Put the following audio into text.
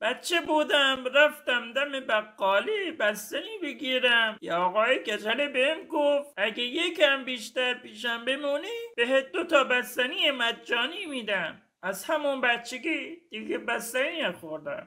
بچه بودم رفتم دم بقالی بستنی بگیرم یا آقای کچله بهم گفت اگه یکم بیشتر پیشم بمونی بهت دو تا بستنی مجانی میدم از همون بچگی دیگه بستنی خوردم